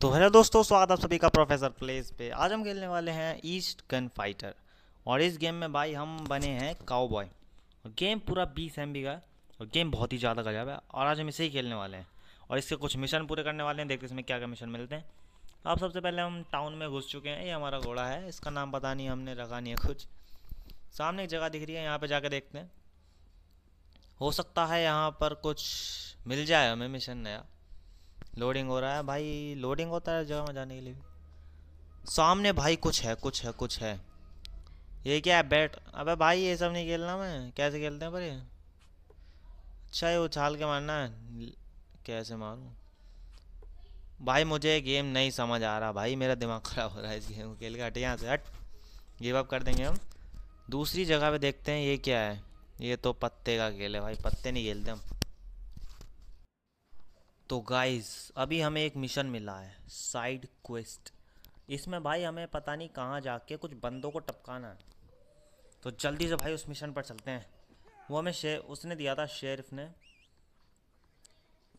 तो हेलो दोस्तों स्वागत आप सभी का प्रोफेसर प्लेस पे आज हम खेलने वाले हैं ईस्ट गन फाइटर और इस गेम में भाई हम बने हैं काउबॉय गेम पूरा बीस एम का है और गेम बहुत ही ज़्यादा गजब है और आज हम इसे ही खेलने वाले हैं और इसके कुछ मिशन पूरे करने वाले हैं देखते इसमें क्या क्या मिशन मिलते हैं अब तो सबसे पहले हम टाउन में घुस चुके हैं ये हमारा घोड़ा है इसका नाम पता नहीं हमने रखा नहीं है कुछ सामने एक जगह दिख रही है यहाँ पर जाके देखते हैं हो सकता है यहाँ पर कुछ मिल जाए हमें मिशन नया लोडिंग हो रहा है भाई लोडिंग होता है जगह में जाने के लिए सामने भाई कुछ है कुछ है कुछ है ये क्या है बैट अबे भाई ये सब नहीं खेलना मैं कैसे खेलते हैं पर ये अच्छा ये उछाल के मारना है कैसे मारूँ भाई मुझे गेम नहीं समझ आ रहा भाई मेरा दिमाग ख़राब हो रहा है इस गेम को खेल के हट यहाँ से हट गिव अप कर देंगे हम दूसरी जगह पे देखते हैं ये क्या है ये तो पत्ते का खेल है भाई पत्ते नहीं खेलते हम तो गाइस अभी हमें एक मिशन मिला है साइड क्वेस्ट इसमें भाई हमें पता नहीं कहाँ जाके कुछ बंदों को टपकाना है तो जल्दी से भाई उस मिशन पर चलते हैं वो हमें शेर उसने दिया था शेरफ ने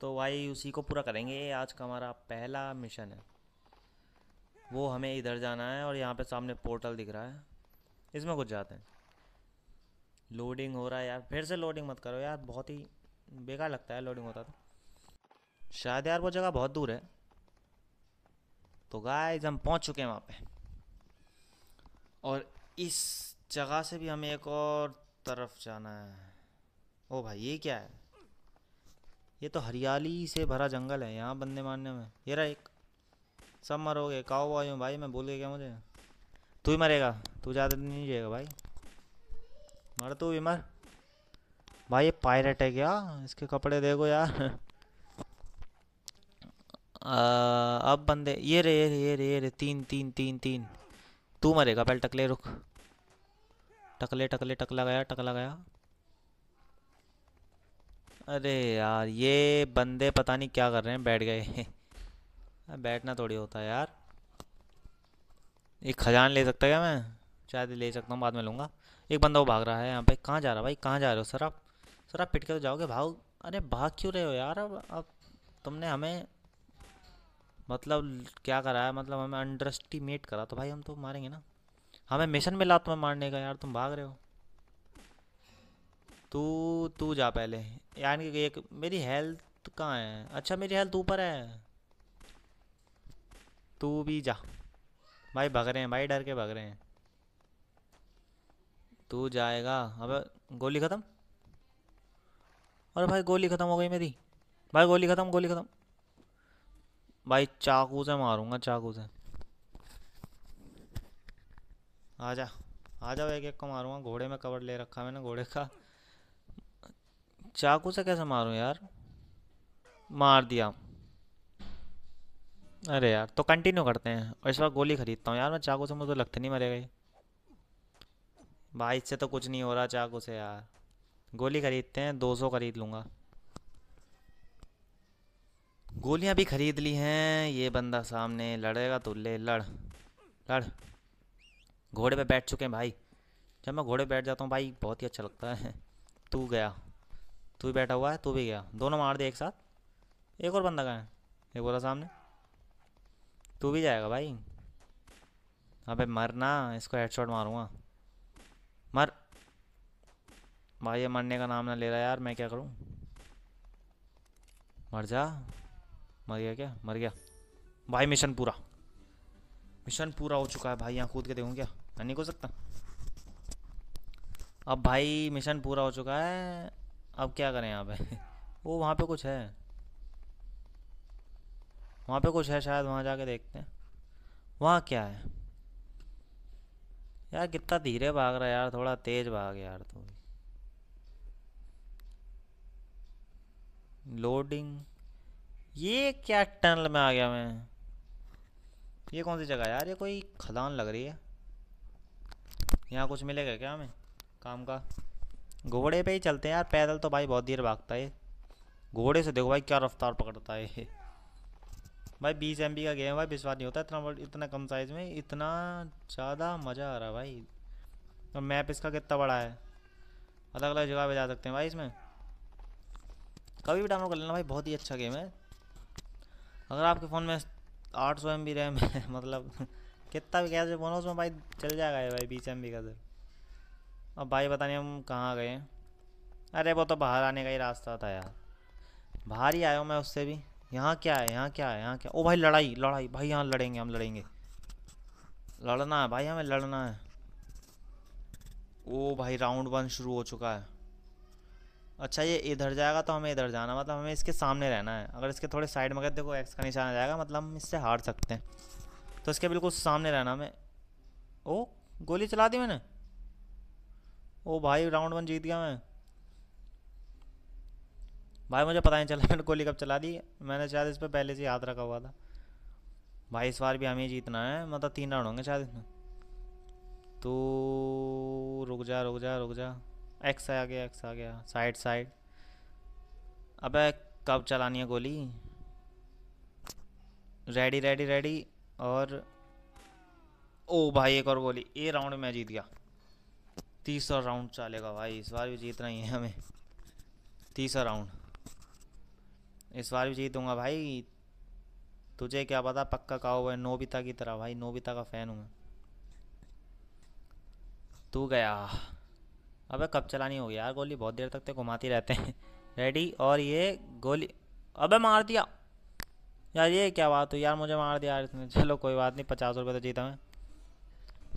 तो भाई उसी को पूरा करेंगे ये आज का हमारा पहला मिशन है वो हमें इधर जाना है और यहाँ पे सामने पोर्टल दिख रहा है इसमें कुछ जाते हैं लोडिंग हो रहा है यार फिर से लोडिंग मत करो यार बहुत ही बेकार लगता है लोडिंग होता था तो। शायद यार वो जगह बहुत दूर है तो गाय हम पहुंच चुके हैं वहाँ पे और इस जगह से भी हमें एक और तरफ जाना है ओ भाई ये क्या है ये तो हरियाली से भरा जंगल है यहाँ बंदे मारने में ये रहा एक सब मरोगे काओ बॉय भाई मैं भूल गया क्या मुझे तू ही मरेगा तू ज़्यादा नहीं जाएगा भाई मर तू भी मर भाई ये पायरेट है क्या इसके कपड़े देखो यार अब बंदे ये रे ये रे ये रे ये रे तीन तीन तीन तीन तू मरेगा पहले टकले रुक टकले टकले टकला गया टकला गया अरे यार ये बंदे पता नहीं क्या कर रहे हैं बैठ गए बैठना थोड़ी होता है यार एक खजान ले सकता क्या मैं शायद ले सकता हूँ बाद में लूँगा एक बंदा वो भाग रहा है यहाँ पे कहाँ जा रहा भाई कहाँ जा रहे हो सर आप सर आप पिट के तो जाओगे भाग अरे भाग क्यों रहे हो यार अब अब तुमने हमें मतलब क्या करा है मतलब हमें अंडर एस्टिमेट करा तो भाई हम तो मारेंगे ना हमें मिशन मिला तुम्हें मारने का यार तुम भाग रहे हो तू तू जा पहले यानी कि एक मेरी हेल्थ कहाँ है अच्छा मेरी हेल्थ ऊपर है तू भी जा भाई भाग रहे हैं भाई डर के भाग रहे हैं तू जाएगा अब गोली ख़त्म अरे भाई गोली ख़त्म हो गई मेरी भाई गोली ख़त्म गोली ख़त्म भाई चाकू से मारूंगा चाकू से आजा आ जाओ एक एक को मारूंगा घोड़े में कवर ले रखा मैंने घोड़े का चाकू से कैसे मारूं यार मार दिया अरे यार तो कंटिन्यू करते हैं और इस बार गोली खरीदता हूँ यार मैं चाकू से मुझे तो लगते नहीं मरेगा ये भाई इससे तो कुछ नहीं हो रहा चाकू से यार गोली खरीदते हैं दो सौ खरीद लूँगा गोलियां भी खरीद ली हैं ये बंदा सामने लड़ेगा तो ले लड़ लड़ घोड़े पे बैठ चुके हैं भाई जब मैं घोड़े बैठ जाता हूँ भाई बहुत ही अच्छा लगता है तू गया तू भी बैठा हुआ है तू भी गया दोनों मार दे एक साथ एक और बंदा गया एक बोला सामने तू भी जाएगा भाई अबे मरना इसको हेडशॉट मारूंगा मर भाई ये मरने का नाम ना ले रहा यार मैं क्या करूँ मर जा मर गया क्या मर गया भाई मिशन पूरा मिशन पूरा हो चुका है भाई यहाँ कूद के देखूँ क्या मैं नहीं कूद सकता अब भाई मिशन पूरा हो चुका है अब क्या करें यहाँ पे वो वहाँ पे कुछ है वहाँ पे कुछ है शायद वहाँ जाके देखते हैं वहाँ क्या है यार कितना धीरे भाग रहा है यार थोड़ा तेज भाग यार तू लोडिंग ये क्या टनल में आ गया मैं ये कौन सी जगह यार ये कोई खदान लग रही है यहाँ कुछ मिलेगा क्या हमें काम का घोड़े पे ही चलते हैं यार पैदल तो भाई बहुत देर भागता है घोड़े से देखो भाई क्या रफ्तार पकड़ता है भाई बीस एम का गेम है भाई विश्वास नहीं होता इतना इतना कम साइज़ में इतना ज़्यादा मज़ा आ रहा है भाई तो मैप इसका कितना बड़ा है अलग अलग जगह पर जा सकते हैं भाई इसमें कभी भी डाउनलोड कर लेना भाई बहुत ही अच्छा गेम है अगर आपके फ़ोन में आठ सौ एम बी रैम है मतलब कितना भी कैसे फ़ोन उसमें भाई चल जाएगा ये भाई बीस एम बी का सर तो। अब भाई नहीं हम कहाँ गए अरे वो तो बाहर आने का ही रास्ता था यार बाहर ही आया हूँ मैं उससे भी यहाँ क्या है यहाँ क्या है यहाँ क्या ओ भाई लड़ाई लड़ाई भाई यहाँ लड़ेंगे हम लड़ेंगे लड़ना है भाई हमें लड़ना है ओ भाई राउंड वन शुरू हो चुका है अच्छा ये इधर जाएगा तो हमें इधर जाना मतलब हमें इसके सामने रहना है अगर इसके थोड़े साइड में गए देखो एक्स का निशान आ जाएगा मतलब हम इससे हार सकते हैं तो इसके बिल्कुल सामने रहना हमें ओ गोली चला दी मैंने ओ भाई राउंड वन जीत गया मैं भाई मुझे पता नहीं चला मैंने गोली कब चला दी मैंने शायद इस पर पहले से याद रखा हुआ था भाई इस बार भी हमें जीतना है मतलब तीन राउंड होंगे शायद इसमें तो रुक जा रुक जा रुक जा एक्स आ गया एक्स आ गया साइड साइड अबे कब चलानी है गोली रेडी रेडी रेडी और ओ भाई एक और गोली ए राउंड में जीत गया तीसरा राउंड चलेगा भाई इस बार भी जीतना ही है हमें तीसरा राउंड इस बार भी जीतूंगा भाई तुझे क्या पता पक्का का हुआ है नोबिता की तरह भाई नोबिता का फ़ैन हूँ मैं तू गया अबे कब चलानी होगी यार गोली बहुत देर तक तो घुमाती रहते हैं रेडी और ये गोली अबे मार दिया यार ये क्या बात हुई यार मुझे मार दिया यार इसने चलो कोई बात नहीं पचास रुपये तो जीता मैं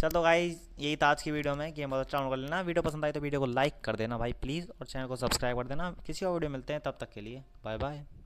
चल तो भाई यही था आज की वीडियो में गेम बहुत अच्छा कर लेना वीडियो पसंद आई तो वीडियो को लाइक कर देना भाई प्लीज़ और चैनल को सब्सक्राइब कर देना किसी और वीडियो मिलते हैं तब तक के लिए बाय बाय